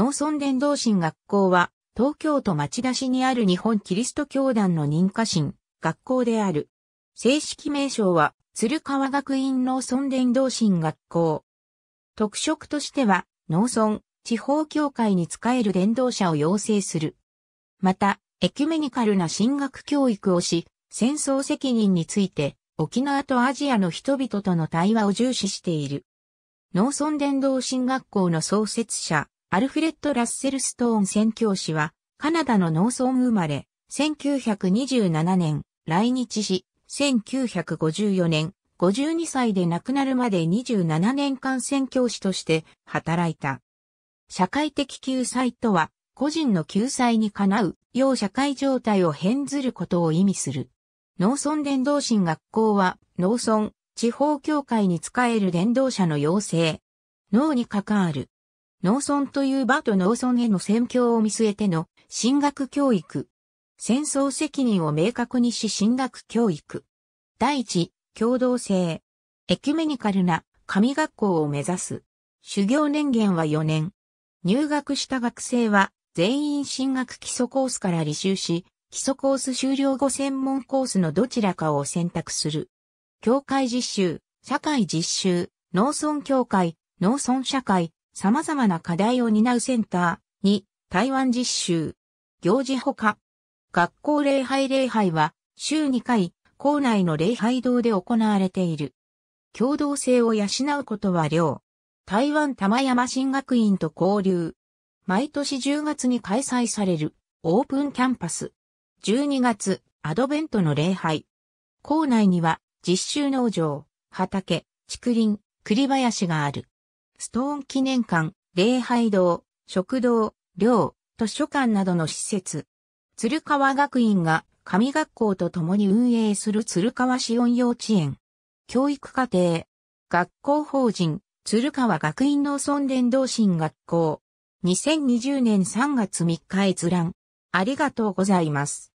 農村伝道神学校は、東京都町田市にある日本キリスト教団の認可神、学校である。正式名称は、鶴川学院農村伝道神学校。特色としては、農村、地方協会に仕える伝道者を養成する。また、エキュメニカルな進学教育をし、戦争責任について、沖縄とアジアの人々との対話を重視している。農村伝道神学校の創設者、アルフレッド・ラッセル・ストーン宣教師は、カナダの農村生まれ、1927年、来日し、1954年、52歳で亡くなるまで27年間宣教師として働いた。社会的救済とは、個人の救済にかなう、要社会状態を変ずることを意味する。農村伝道神学校は、農村、地方協会に仕える伝道者の養成、脳に関わる農村という場と農村への戦況を見据えての進学教育。戦争責任を明確にし進学教育。第一、共同性。エキュメニカルな神学校を目指す。修行年限は4年。入学した学生は全員進学基礎コースから履修し、基礎コース終了後専門コースのどちらかを選択する。教会実習、社会実習、農村協会、農村社会、様々な課題を担うセンターに台湾実習、行事ほか、学校礼拝礼拝は週2回校内の礼拝堂で行われている。共同性を養うことは量。台湾玉山新学院と交流。毎年10月に開催されるオープンキャンパス。12月アドベントの礼拝。校内には実習農場、畑、竹林、栗林がある。ストーン記念館、礼拝堂、食堂、寮、図書館などの施設。鶴川学院が上学校と共に運営する鶴川市音幼稚園。教育課程。学校法人、鶴川学院農村連道新学校。2020年3月3日閲覧。ありがとうございます。